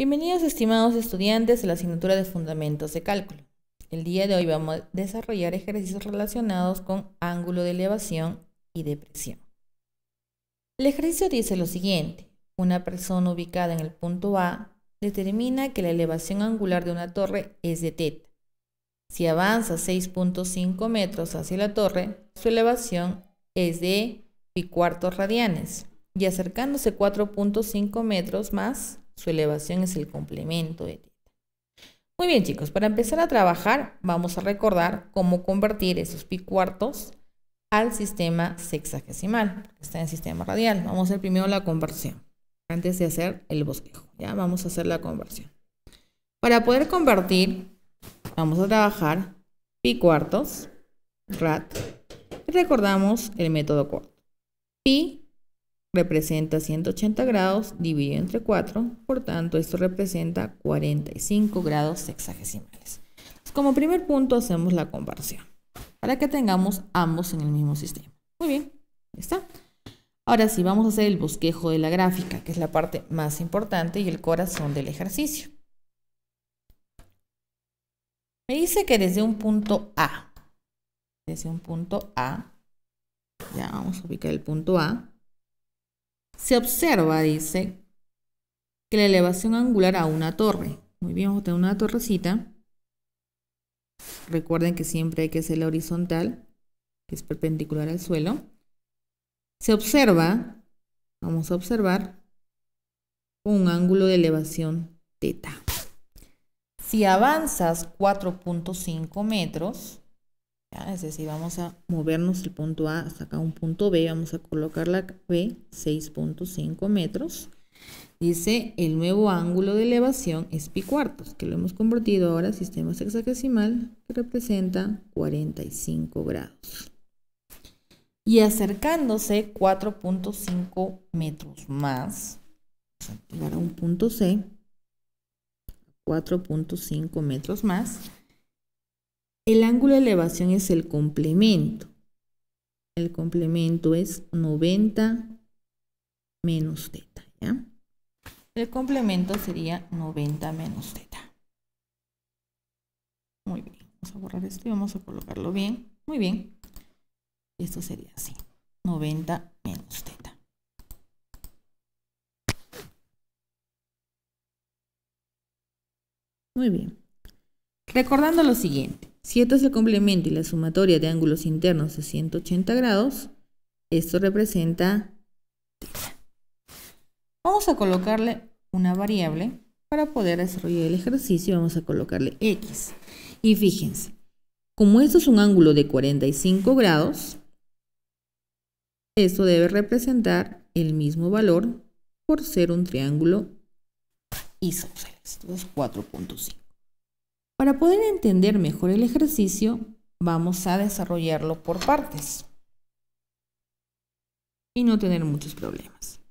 Bienvenidos estimados estudiantes de la asignatura de Fundamentos de Cálculo. El día de hoy vamos a desarrollar ejercicios relacionados con ángulo de elevación y depresión. El ejercicio dice lo siguiente. Una persona ubicada en el punto A determina que la elevación angular de una torre es de teta. Si avanza 6.5 metros hacia la torre, su elevación es de pi cuartos radianes y acercándose 4.5 metros más, su elevación es el complemento de teta. Muy bien chicos, para empezar a trabajar vamos a recordar cómo convertir esos pi cuartos al sistema sexagesimal, está en sistema radial. Vamos a hacer primero la conversión, antes de hacer el bosquejo. Ya vamos a hacer la conversión. Para poder convertir, vamos a trabajar pi cuartos, rat, y recordamos el método cuarto. Pi representa 180 grados dividido entre 4, por tanto esto representa 45 grados sexagesimales. como primer punto hacemos la comparación para que tengamos ambos en el mismo sistema. Muy bien, está. Ahora sí, vamos a hacer el bosquejo de la gráfica, que es la parte más importante y el corazón del ejercicio. Me dice que desde un punto A, desde un punto A, ya vamos a ubicar el punto A, se observa, dice, que la elevación angular a una torre. Muy bien, vamos a tener una torrecita. Recuerden que siempre hay que hacer la horizontal, que es perpendicular al suelo. Se observa, vamos a observar, un ángulo de elevación teta. Si avanzas 4.5 metros, ¿ya? Es decir, vamos a movernos el punto A hasta acá un punto B. Vamos a colocar la B, 6.5 metros. Dice, el nuevo ángulo de elevación es pi cuartos, que lo hemos convertido ahora a sistema sexagesimal, que representa 45 grados. Y acercándose 4.5 metros más, vamos a llegar a un punto C, 4.5 metros más, el ángulo de elevación es el complemento. El complemento es 90 menos teta. El complemento sería 90 menos teta. Muy bien. Vamos a borrar esto y vamos a colocarlo bien. Muy bien. Esto sería así. 90 menos teta. Muy bien. Recordando lo siguiente. Si esto es el complemento y la sumatoria de ángulos internos de 180 grados, esto representa Vamos a colocarle una variable para poder desarrollar el ejercicio. Vamos a colocarle x. Y fíjense, como esto es un ángulo de 45 grados, esto debe representar el mismo valor por ser un triángulo isósceles. es 4.5. Para poder entender mejor el ejercicio, vamos a desarrollarlo por partes y no tener muchos problemas.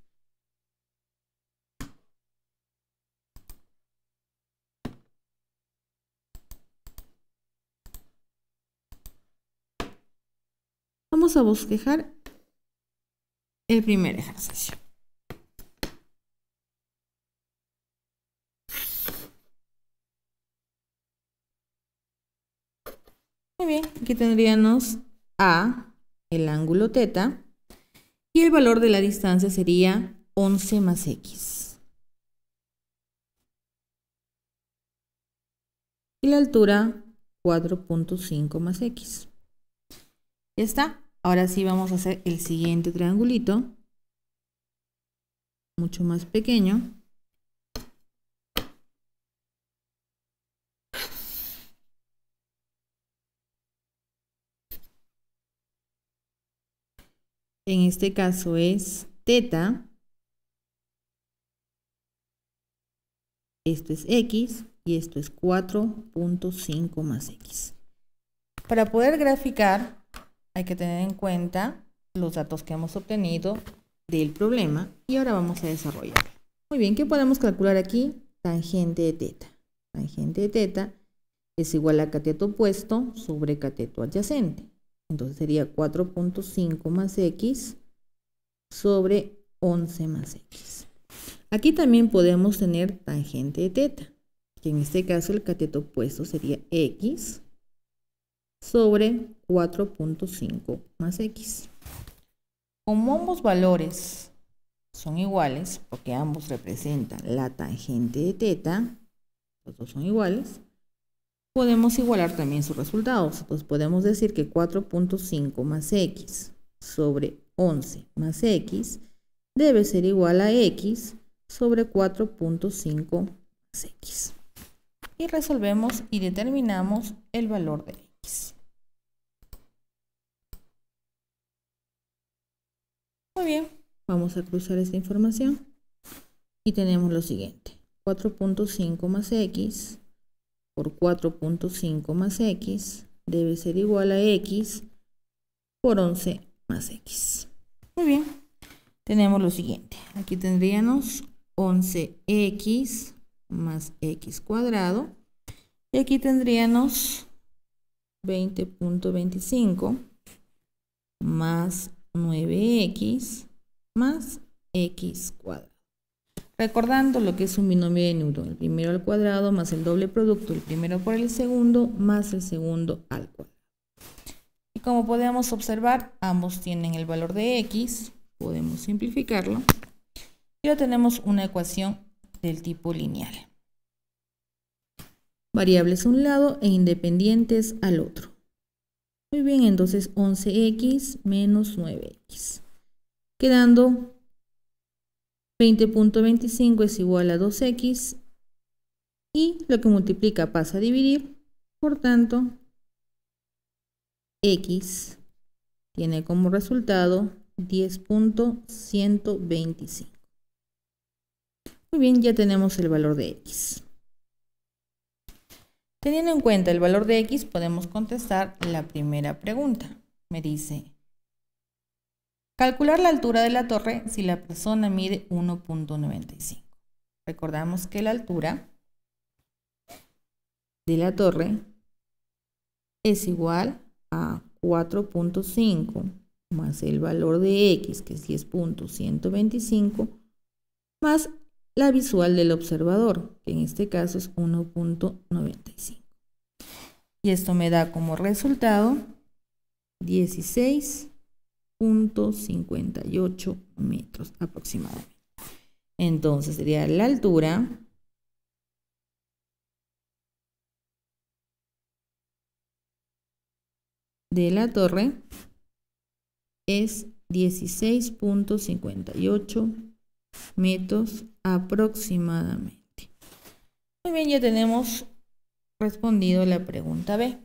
Vamos a bosquejar el primer ejercicio. Muy bien, aquí tendríamos A, el ángulo θ, y el valor de la distancia sería 11 más X. Y la altura 4.5 más X. Ya está. Ahora sí vamos a hacer el siguiente triangulito. Mucho más pequeño. en este caso es teta, esto es x y esto es 4.5 más x. Para poder graficar hay que tener en cuenta los datos que hemos obtenido del problema y ahora vamos a desarrollarlo. Muy bien, ¿qué podemos calcular aquí? Tangente de teta. Tangente de teta es igual a cateto opuesto sobre cateto adyacente. Entonces sería 4.5 más x sobre 11 más x. Aquí también podemos tener tangente de teta, que en este caso el cateto opuesto sería x sobre 4.5 más x. Como ambos valores son iguales, porque ambos representan la tangente de teta, los dos son iguales, podemos igualar también sus resultados. Entonces podemos decir que 4.5 más x sobre 11 más x debe ser igual a x sobre 4.5 más x. Y resolvemos y determinamos el valor de x. Muy bien, vamos a cruzar esta información y tenemos lo siguiente. 4.5 más x por 4.5 más x debe ser igual a x por 11 más x. Muy bien, tenemos lo siguiente. Aquí tendríamos 11x más x cuadrado. Y aquí tendríamos 20.25 más 9x más x cuadrado. Recordando lo que es un binomio de Newton, el primero al cuadrado más el doble producto, el primero por el segundo más el segundo al cuadrado. Y como podemos observar, ambos tienen el valor de x, podemos simplificarlo, y ya tenemos una ecuación del tipo lineal. Variables a un lado e independientes al otro. Muy bien, entonces 11x menos 9x, quedando 20.25 es igual a 2x y lo que multiplica pasa a dividir. Por tanto, x tiene como resultado 10.125. Muy bien, ya tenemos el valor de x. Teniendo en cuenta el valor de x, podemos contestar la primera pregunta. Me dice, Calcular la altura de la torre si la persona mide 1.95. Recordamos que la altura de la torre es igual a 4.5 más el valor de x, que es 10.125, más la visual del observador, que en este caso es 1.95. Y esto me da como resultado 16 58 metros aproximadamente. Entonces sería la altura de la torre es 16.58 metros aproximadamente. Muy bien, ya tenemos respondido la pregunta B.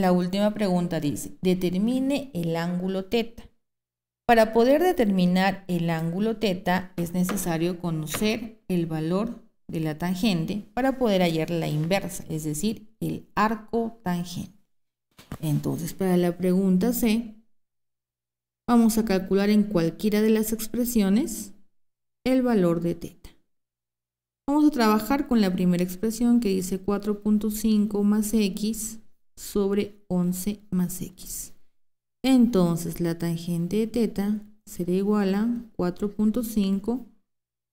La última pregunta dice, determine el ángulo teta. Para poder determinar el ángulo teta es necesario conocer el valor de la tangente para poder hallar la inversa, es decir, el arco tangente. Entonces, para la pregunta C, vamos a calcular en cualquiera de las expresiones el valor de teta. Vamos a trabajar con la primera expresión que dice 4.5 más x sobre 11 más x. Entonces la tangente de teta será igual a 4.5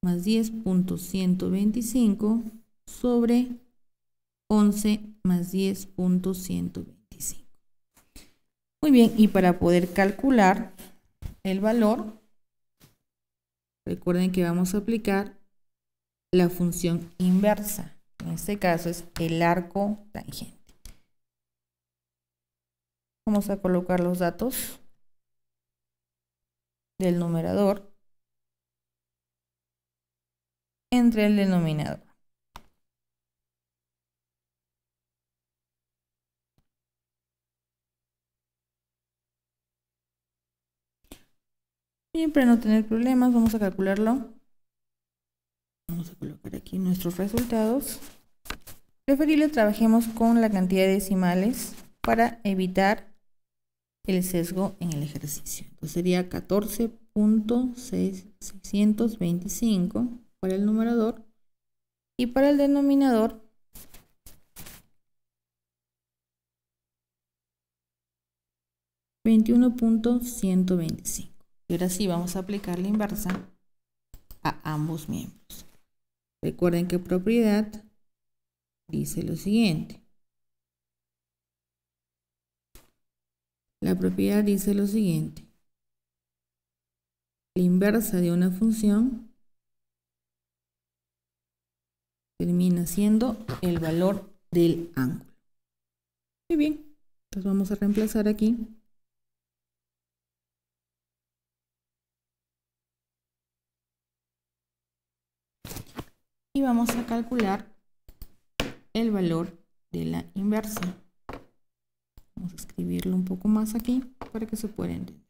más 10.125 sobre 11 más 10.125. Muy bien, y para poder calcular el valor, recuerden que vamos a aplicar la función inversa. En este caso es el arco tangente. Vamos a colocar los datos del numerador entre el denominador. Siempre no tener problemas, vamos a calcularlo. Vamos a colocar aquí nuestros resultados. Preferible trabajemos con la cantidad de decimales para evitar el sesgo en el ejercicio. Entonces sería 14.625 para el numerador y para el denominador $21.125. Y ahora sí vamos a aplicar la inversa a ambos miembros. Recuerden que propiedad dice lo siguiente. La propiedad dice lo siguiente. La inversa de una función termina siendo el valor del ángulo. Muy bien, entonces vamos a reemplazar aquí. Y vamos a calcular el valor de la inversa a escribirlo un poco más aquí para que se pueda entender.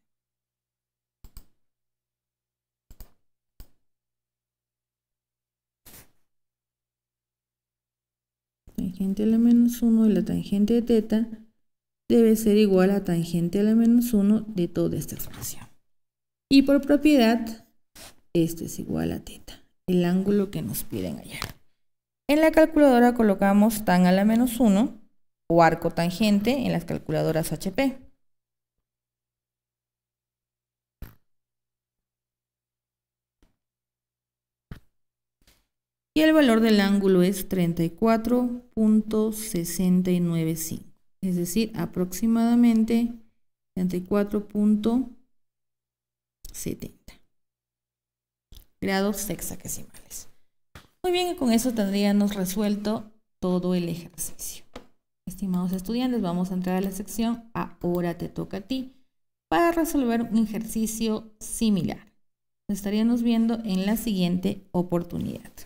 Tangente a la menos 1 de la tangente de teta debe ser igual a tangente a la menos 1 de toda esta expresión. Y por propiedad, este es igual a teta, el ángulo que nos piden hallar. En la calculadora colocamos tan a la menos 1 o arco tangente en las calculadoras HP. Y el valor del ángulo es 34.695, es decir, aproximadamente 34.70 grados sexagesimales. Muy bien, con eso tendríamos resuelto todo el ejercicio. Estimados estudiantes, vamos a entrar a la sección Ahora te toca a ti para resolver un ejercicio similar. Nos estaríamos viendo en la siguiente oportunidad.